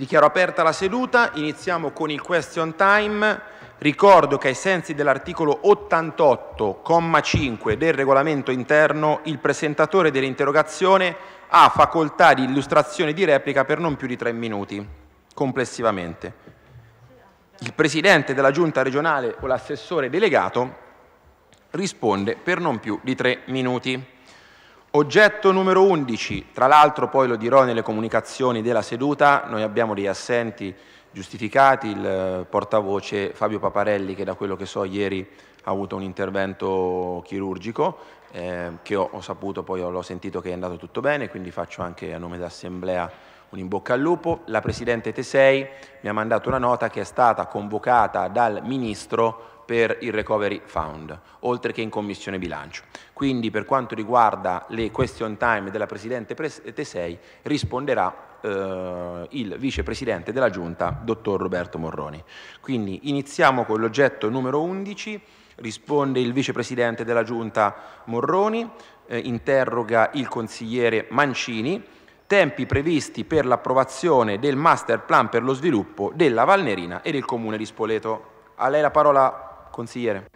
Dichiaro aperta la seduta, iniziamo con il question time. Ricordo che ai sensi dell'articolo 88,5 del regolamento interno, il presentatore dell'interrogazione ha facoltà di illustrazione di replica per non più di tre minuti complessivamente. Il Presidente della Giunta regionale o l'assessore delegato risponde per non più di tre minuti. Oggetto numero 11, tra l'altro poi lo dirò nelle comunicazioni della seduta, noi abbiamo degli assenti giustificati, il eh, portavoce Fabio Paparelli che da quello che so ieri ha avuto un intervento chirurgico eh, che ho, ho, saputo, poi l'ho sentito che è andato tutto bene, quindi faccio anche a nome dell'Assemblea un in bocca al lupo. La Presidente Tesei mi ha mandato una nota che è stata convocata dal Ministro per il Recovery Fund, oltre che in Commissione Bilancio. Quindi per quanto riguarda le question time della Presidente Tesei, risponderà eh, il Vicepresidente della Giunta, Dottor Roberto Morroni. Quindi iniziamo con l'oggetto numero 11, risponde il Vicepresidente della Giunta Morroni, eh, interroga il consigliere Mancini, tempi previsti per l'approvazione del Master Plan per lo sviluppo della Valnerina e del Comune di Spoleto. A lei la parola, Consigliere.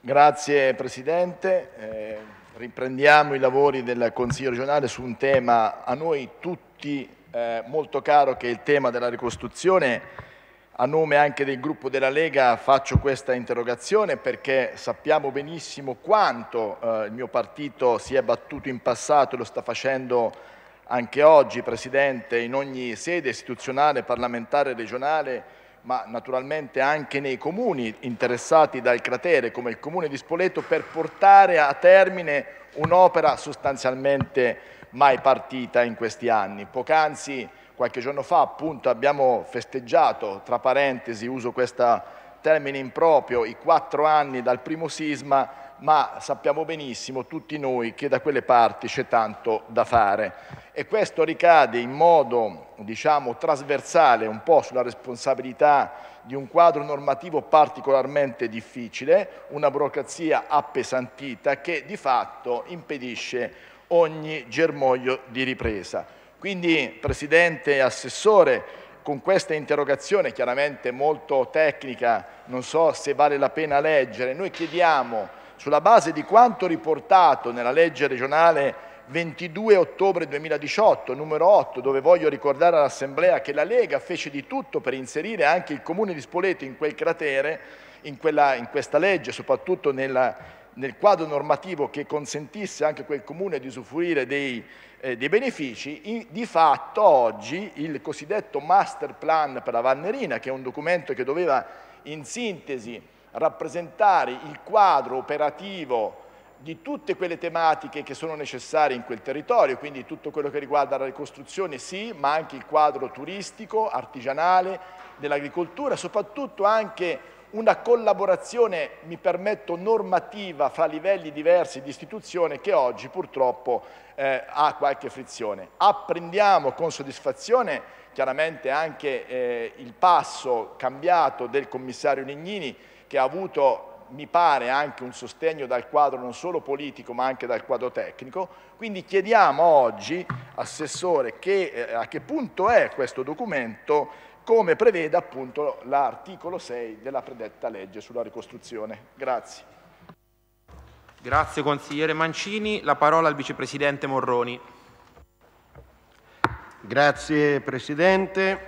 Grazie Presidente. Eh, riprendiamo i lavori del Consiglio regionale su un tema a noi tutti eh, molto caro che è il tema della ricostruzione. A nome anche del gruppo della Lega faccio questa interrogazione perché sappiamo benissimo quanto eh, il mio partito si è battuto in passato e lo sta facendo anche oggi, Presidente, in ogni sede istituzionale, parlamentare regionale ma naturalmente anche nei comuni interessati dal cratere come il comune di Spoleto per portare a termine un'opera sostanzialmente mai partita in questi anni. Poc'anzi, qualche giorno fa, appunto, abbiamo festeggiato, tra parentesi uso questa termine improprio, i quattro anni dal primo sisma, ma sappiamo benissimo tutti noi che da quelle parti c'è tanto da fare. E questo ricade in modo, diciamo, trasversale un po' sulla responsabilità di un quadro normativo particolarmente difficile, una burocrazia appesantita che di fatto impedisce ogni germoglio di ripresa. Quindi, Presidente e Assessore, con questa interrogazione chiaramente molto tecnica, non so se vale la pena leggere, noi chiediamo sulla base di quanto riportato nella legge regionale 22 ottobre 2018, numero 8, dove voglio ricordare all'Assemblea che la Lega fece di tutto per inserire anche il comune di Spoleto in quel cratere, in, quella, in questa legge, soprattutto nella nel quadro normativo che consentisse anche quel comune di usufruire dei, eh, dei benefici, in, di fatto oggi il cosiddetto master plan per la Vannerina, che è un documento che doveva in sintesi rappresentare il quadro operativo di tutte quelle tematiche che sono necessarie in quel territorio, quindi tutto quello che riguarda la ricostruzione sì, ma anche il quadro turistico, artigianale, dell'agricoltura, soprattutto anche una collaborazione, mi permetto, normativa fra livelli diversi di istituzione che oggi purtroppo eh, ha qualche frizione. Apprendiamo con soddisfazione chiaramente anche eh, il passo cambiato del commissario Legnini che ha avuto mi pare anche un sostegno dal quadro non solo politico ma anche dal quadro tecnico, quindi chiediamo oggi, Assessore, che, eh, a che punto è questo documento come prevede appunto l'articolo 6 della predetta legge sulla ricostruzione. Grazie. Grazie consigliere Mancini. La parola al vicepresidente Morroni. Grazie presidente,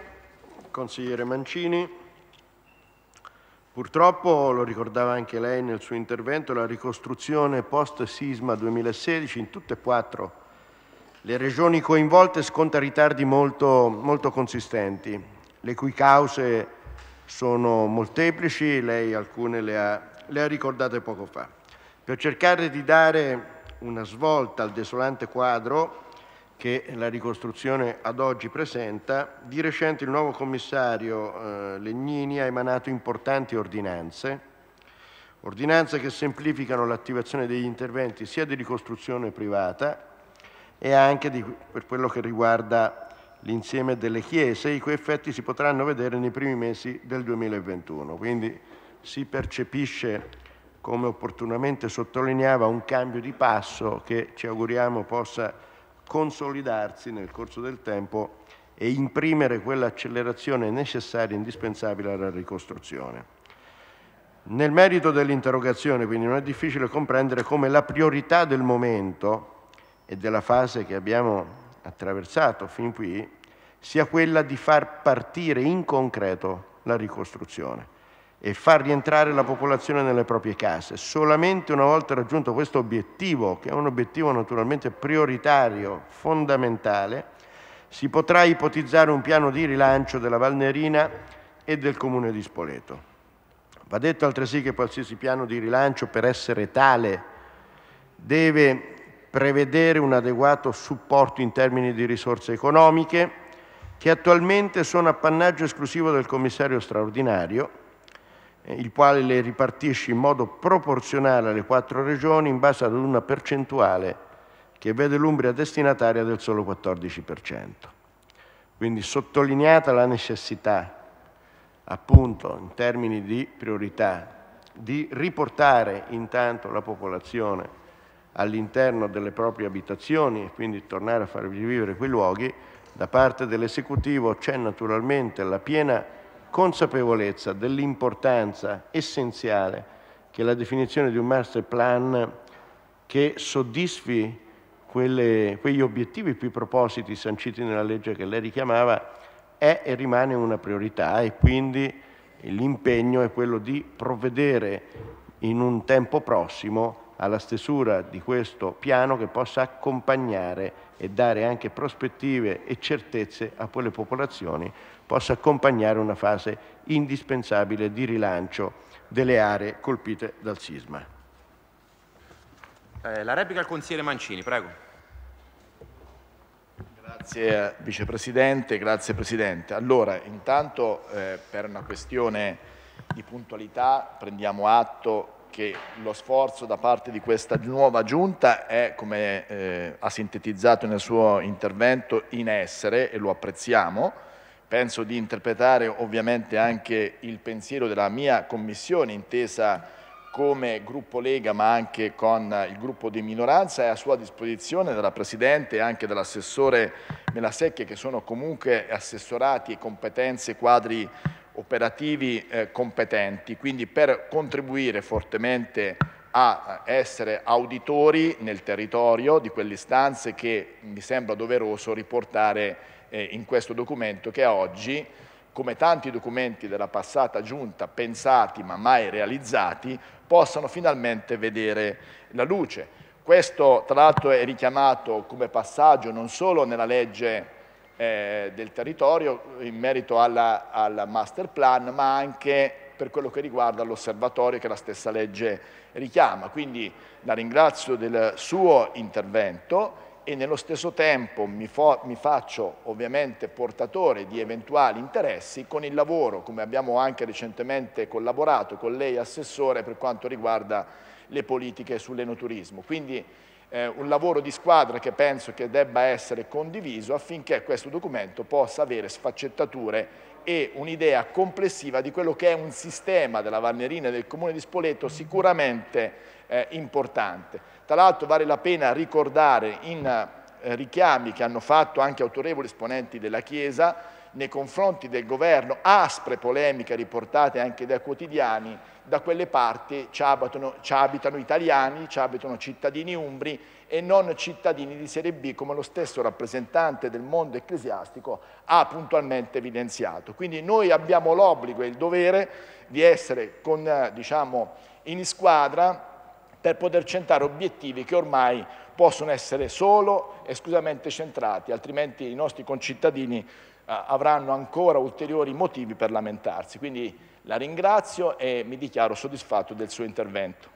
consigliere Mancini. Purtroppo, lo ricordava anche lei nel suo intervento, la ricostruzione post-sisma 2016 in tutte e quattro le regioni coinvolte sconta ritardi molto, molto consistenti le cui cause sono molteplici, lei alcune le ha, le ha ricordate poco fa. Per cercare di dare una svolta al desolante quadro che la ricostruzione ad oggi presenta, di recente il nuovo commissario eh, Legnini ha emanato importanti ordinanze, ordinanze che semplificano l'attivazione degli interventi sia di ricostruzione privata e anche di, per quello che riguarda l'insieme delle chiese, i cui effetti si potranno vedere nei primi mesi del 2021. Quindi si percepisce, come opportunamente sottolineava, un cambio di passo che ci auguriamo possa consolidarsi nel corso del tempo e imprimere quell'accelerazione necessaria e indispensabile alla ricostruzione. Nel merito dell'interrogazione, quindi, non è difficile comprendere come la priorità del momento e della fase che abbiamo attraversato fin qui sia quella di far partire in concreto la ricostruzione e far rientrare la popolazione nelle proprie case. Solamente una volta raggiunto questo obiettivo, che è un obiettivo naturalmente prioritario, fondamentale, si potrà ipotizzare un piano di rilancio della Valnerina e del comune di Spoleto. Va detto altresì che qualsiasi piano di rilancio per essere tale deve prevedere un adeguato supporto in termini di risorse economiche, che attualmente sono appannaggio esclusivo del commissario straordinario, eh, il quale le ripartisce in modo proporzionale alle quattro regioni in base ad una percentuale che vede l'Umbria destinataria del solo 14%. Quindi sottolineata la necessità, appunto, in termini di priorità, di riportare intanto la popolazione all'interno delle proprie abitazioni e quindi tornare a far vivere quei luoghi, da parte dell'esecutivo c'è naturalmente la piena consapevolezza dell'importanza essenziale che la definizione di un master plan che soddisfi quelle, quegli obiettivi più propositi sanciti nella legge che lei richiamava è e rimane una priorità e quindi l'impegno è quello di provvedere in un tempo prossimo alla stesura di questo piano che possa accompagnare e dare anche prospettive e certezze a quelle popolazioni, possa accompagnare una fase indispensabile di rilancio delle aree colpite dal sisma. Eh, la replica al consigliere Mancini, prego. Grazie Vicepresidente, grazie Presidente. Allora, intanto eh, per una questione di puntualità prendiamo atto che lo sforzo da parte di questa nuova giunta è, come eh, ha sintetizzato nel suo intervento, in essere e lo apprezziamo. Penso di interpretare ovviamente anche il pensiero della mia commissione intesa come gruppo Lega ma anche con il gruppo di minoranza e a sua disposizione dalla Presidente e anche dall'assessore Melasecchia che sono comunque assessorati e competenze quadri operativi eh, competenti, quindi per contribuire fortemente a eh, essere auditori nel territorio di quelle istanze che mi sembra doveroso riportare eh, in questo documento che oggi, come tanti documenti della passata giunta pensati ma mai realizzati, possano finalmente vedere la luce. Questo tra l'altro è richiamato come passaggio non solo nella legge eh, del territorio in merito alla, al master plan, ma anche per quello che riguarda l'osservatorio che la stessa legge richiama. Quindi la ringrazio del suo intervento e nello stesso tempo mi, mi, faccio ovviamente portatore di eventuali interessi con il lavoro, come abbiamo anche recentemente collaborato con lei Assessore per quanto riguarda le politiche sull'enoturismo. Quindi eh, un lavoro di squadra che penso che debba essere condiviso affinché questo documento possa avere sfaccettature e un'idea complessiva di quello che è un sistema della Valnerina e del Comune di Spoleto sicuramente eh, importante. Tra l'altro vale la pena ricordare in eh, richiami che hanno fatto anche autorevoli esponenti della Chiesa nei confronti del governo, aspre polemiche riportate anche dai quotidiani, da quelle parti ci abitano, ci abitano italiani, ci abitano cittadini umbri e non cittadini di serie B, come lo stesso rappresentante del mondo ecclesiastico ha puntualmente evidenziato. Quindi noi abbiamo l'obbligo e il dovere di essere con, diciamo, in squadra per poter centrare obiettivi che ormai possono essere solo e esclusivamente centrati, altrimenti i nostri concittadini eh, avranno ancora ulteriori motivi per lamentarsi. Quindi la ringrazio e mi dichiaro soddisfatto del suo intervento.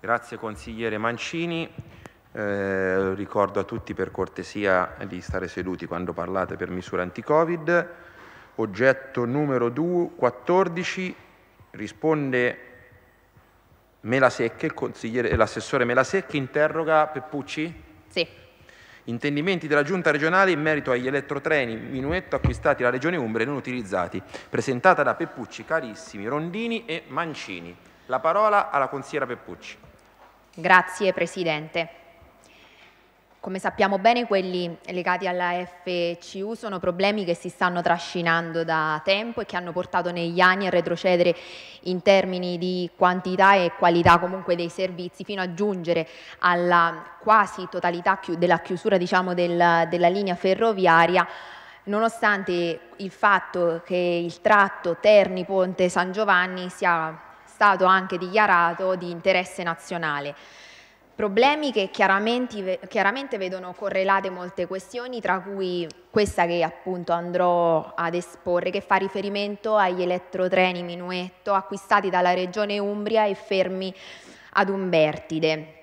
Grazie consigliere Mancini. Eh, ricordo a tutti per cortesia di stare seduti quando parlate per misure anti-Covid. Oggetto numero 14 risponde Melasecche, l'assessore Melasecche interroga Peppucci? Sì. Intendimenti della Giunta regionale in merito agli elettrotreni Minuetto acquistati dalla Regione Umbria e non utilizzati, presentata da Peppucci, Carissimi, Rondini e Mancini. La parola alla consigliera Peppucci. Grazie Presidente. Come sappiamo bene, quelli legati alla FCU sono problemi che si stanno trascinando da tempo e che hanno portato negli anni a retrocedere in termini di quantità e qualità comunque dei servizi fino a giungere alla quasi totalità della chiusura diciamo, del, della linea ferroviaria nonostante il fatto che il tratto Terni-Ponte-San Giovanni sia stato anche dichiarato di interesse nazionale. Problemi che chiaramente, chiaramente, vedono correlate molte questioni, tra cui questa che appunto andrò ad esporre, che fa riferimento agli elettrotreni Minuetto acquistati dalla Regione Umbria e fermi ad Umbertide.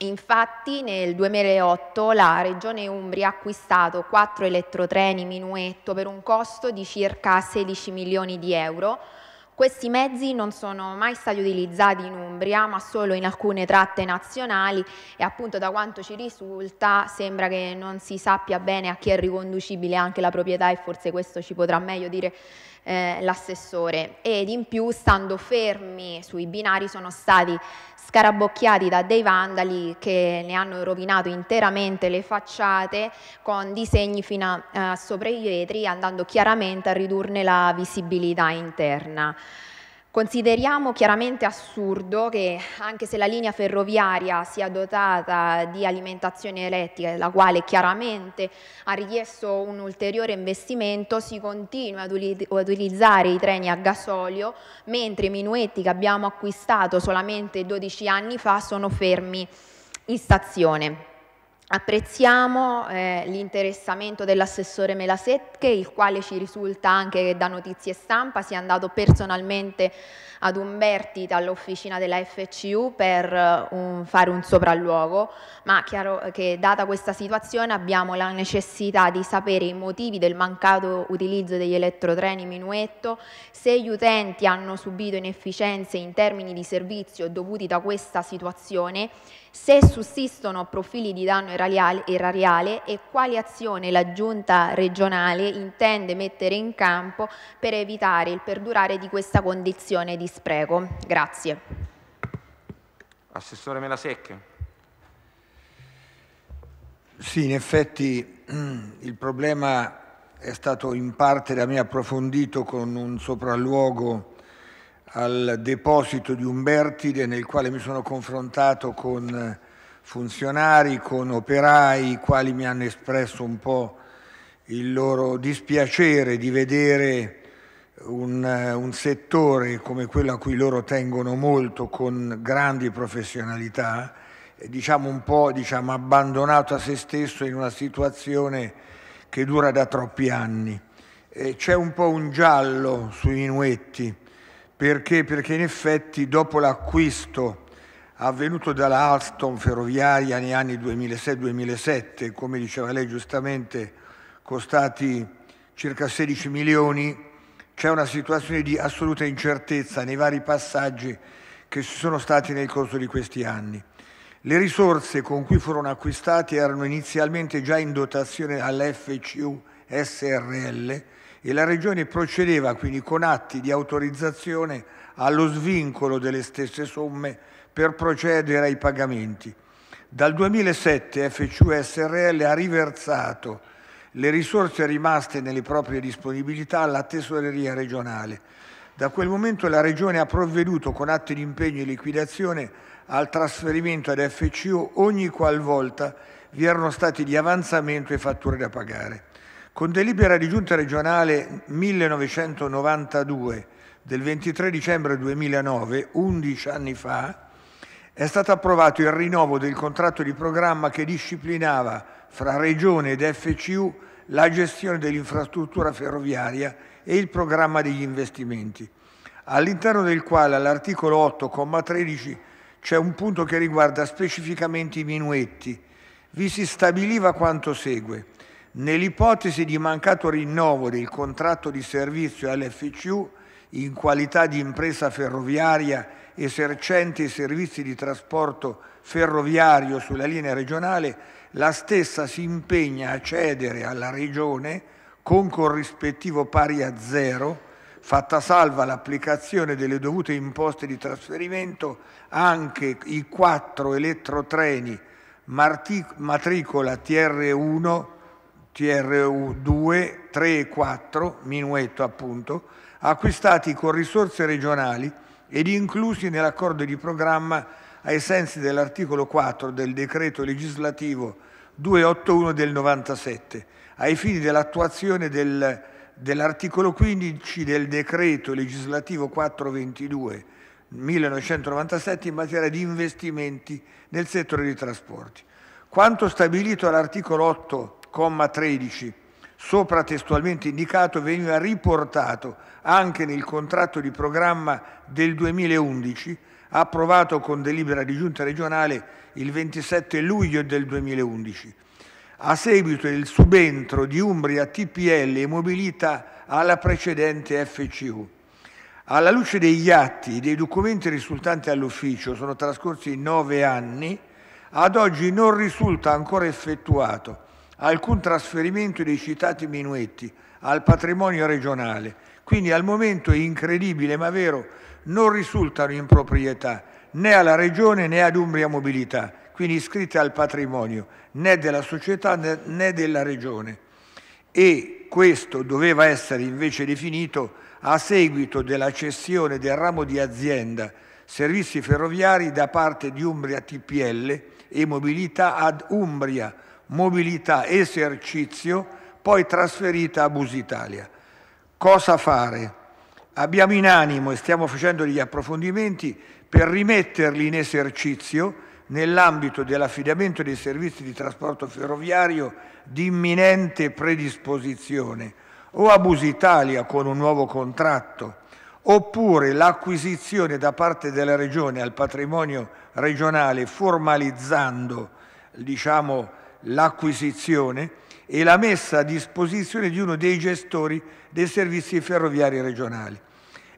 Infatti nel 2008 la Regione Umbria ha acquistato quattro elettrotreni Minuetto per un costo di circa 16 milioni di euro, questi mezzi non sono mai stati utilizzati in Umbria, ma solo in alcune tratte nazionali e appunto da quanto ci risulta sembra che non si sappia bene a chi è riconducibile anche la proprietà e forse questo ci potrà meglio dire eh, l'assessore. Ed in più, stando fermi sui binari, sono stati scarabocchiati da dei vandali che ne hanno rovinato interamente le facciate con disegni fino a eh, sopra i vetri, andando chiaramente a ridurne la visibilità interna. Consideriamo chiaramente assurdo che anche se la linea ferroviaria sia dotata di alimentazione elettrica, la quale chiaramente ha richiesto un ulteriore investimento, si continua ad utilizzare i treni a gasolio, mentre i minuetti che abbiamo acquistato solamente 12 anni fa sono fermi in stazione. Apprezziamo eh, l'interessamento dell'assessore Melasetche, il quale ci risulta anche da notizie stampa sia andato personalmente ad Umberti dall'officina della FCU per eh, un, fare un sopralluogo, ma chiaro che data questa situazione abbiamo la necessità di sapere i motivi del mancato utilizzo degli elettrotreni minuetto, se gli utenti hanno subito inefficienze in termini di servizio dovuti da questa situazione se sussistono profili di danno erariale e quale azione la Giunta regionale intende mettere in campo per evitare il perdurare di questa condizione di spreco. Grazie. Assessore Melasecchi. Sì, in effetti il problema è stato in parte da me approfondito con un sopralluogo al deposito di Umbertide nel quale mi sono confrontato con funzionari, con operai, i quali mi hanno espresso un po' il loro dispiacere di vedere un, un, settore come quello a cui loro tengono molto con grandi professionalità, diciamo un po' diciamo, abbandonato a se stesso in una situazione che dura da troppi anni. E c'è un po' un giallo sui minuetti perché? Perché in effetti dopo l'acquisto avvenuto dalla Alstom Ferroviaria negli anni 2006-2007, come diceva lei giustamente, costati circa 16 milioni, c'è una situazione di assoluta incertezza nei vari passaggi che ci sono stati nel corso di questi anni. Le risorse con cui furono acquistate erano inizialmente già in dotazione all'FCU SRL e la Regione procedeva quindi con atti di autorizzazione allo svincolo delle stesse somme per procedere ai pagamenti. Dal 2007 FCU SRL ha riversato le risorse rimaste nelle proprie disponibilità alla tesoreria regionale. Da quel momento la Regione ha provveduto con atti di impegno e liquidazione al trasferimento ad FCU ogni qualvolta vi erano stati di avanzamento e fatture da pagare. Con delibera di giunta regionale 1992 del 23 dicembre 2009, 11 anni fa, è stato approvato il rinnovo del contratto di programma che disciplinava fra Regione ed FCU la gestione dell'infrastruttura ferroviaria e il programma degli investimenti, all'interno del quale all'articolo 8,13 c'è un punto che riguarda specificamente i minuetti. Vi si stabiliva quanto segue. Nell'ipotesi di mancato rinnovo del contratto di servizio all'FCU in qualità di impresa ferroviaria esercente i servizi di trasporto ferroviario sulla linea regionale, la stessa si impegna a cedere alla Regione con corrispettivo pari a zero, fatta salva l'applicazione delle dovute imposte di trasferimento, anche i quattro elettrotreni matricola TR1 TRU 2, 3 e 4, Minuetto appunto, acquistati con risorse regionali ed inclusi nell'accordo di programma ai sensi dell'articolo 4 del decreto legislativo 281 del 97, ai fini dell'attuazione del, dell'articolo 15 del decreto legislativo 422 1997 in materia di investimenti nel settore dei trasporti. Quanto stabilito all'articolo 8 comma 13, sopra testualmente indicato, veniva riportato anche nel contratto di programma del 2011, approvato con delibera di giunta regionale il 27 luglio del 2011, a seguito del subentro di Umbria TPL e Mobilita alla precedente FCU. Alla luce degli atti e dei documenti risultanti all'ufficio, sono trascorsi nove anni, ad oggi non risulta ancora effettuato alcun trasferimento dei citati minuetti al patrimonio regionale, quindi al momento è incredibile ma vero non risultano in proprietà né alla Regione né ad Umbria Mobilità, quindi iscritte al patrimonio né della società né della Regione. E questo doveva essere invece definito a seguito della cessione del ramo di azienda servizi ferroviari da parte di Umbria TPL e mobilità ad Umbria Mobilità mobilità esercizio, poi trasferita a Busitalia. Cosa fare? Abbiamo in animo e stiamo facendo degli approfondimenti per rimetterli in esercizio nell'ambito dell'affidamento dei servizi di trasporto ferroviario di imminente predisposizione o a Busitalia con un nuovo contratto oppure l'acquisizione da parte della Regione al patrimonio regionale formalizzando diciamo, l'acquisizione e la messa a disposizione di uno dei gestori dei servizi ferroviari regionali.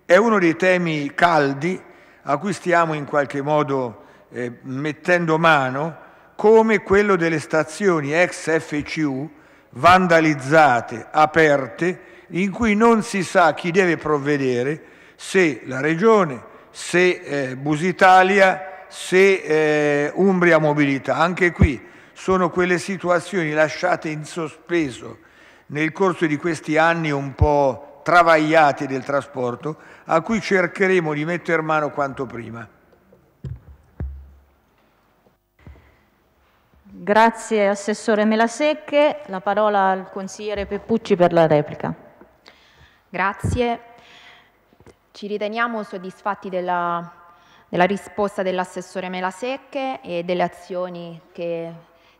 È uno dei temi caldi a cui stiamo in qualche modo eh, mettendo mano, come quello delle stazioni ex FCU vandalizzate, aperte, in cui non si sa chi deve provvedere, se la Regione, se eh, Busitalia, se eh, Umbria Mobilità. Anche qui sono quelle situazioni lasciate in sospeso nel corso di questi anni un po' travagliati del trasporto, a cui cercheremo di mettere mano quanto prima. Grazie Assessore Melasecche. La parola al Consigliere Peppucci per la replica. Grazie. Ci riteniamo soddisfatti della, della risposta dell'Assessore Melasecche e delle azioni che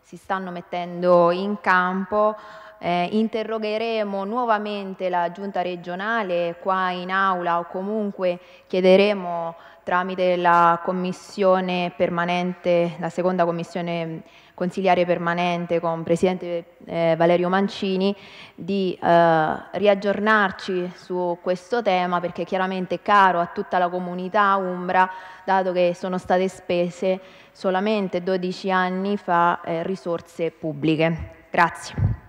si stanno mettendo in campo. Eh, interrogheremo nuovamente la giunta regionale qua in aula o comunque chiederemo tramite la commissione permanente, la seconda commissione consigliare permanente con Presidente eh, Valerio Mancini, di eh, riaggiornarci su questo tema perché chiaramente è caro a tutta la comunità Umbra, dato che sono state spese solamente 12 anni fa eh, risorse pubbliche. Grazie.